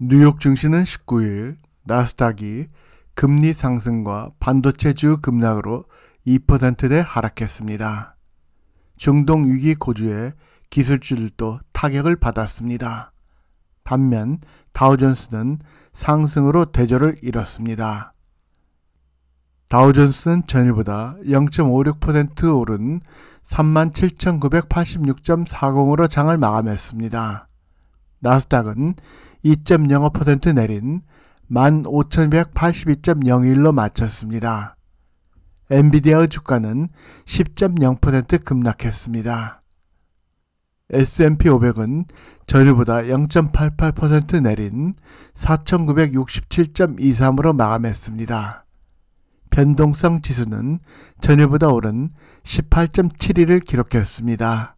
뉴욕 증시는 19일 나스닥이 금리 상승과 반도체주 급락으로 2%대 하락했습니다. 중동 위기 고조에 기술주들도 타격을 받았습니다. 반면 다우존스는 상승으로 대조를 이뤘습니다. 다우존스는 전일보다 0.56% 오른 37,986.40으로 장을 마감했습니다. 나스닥은 2.05% 내린 15,182.01로 마쳤습니다. 엔비디아의 주가는 10.0% 급락했습니다. S&P 500은 전일보다 0.88% 내린 4,967.23으로 마감했습니다. 변동성 지수는 전일보다 오른 18.71을 기록했습니다.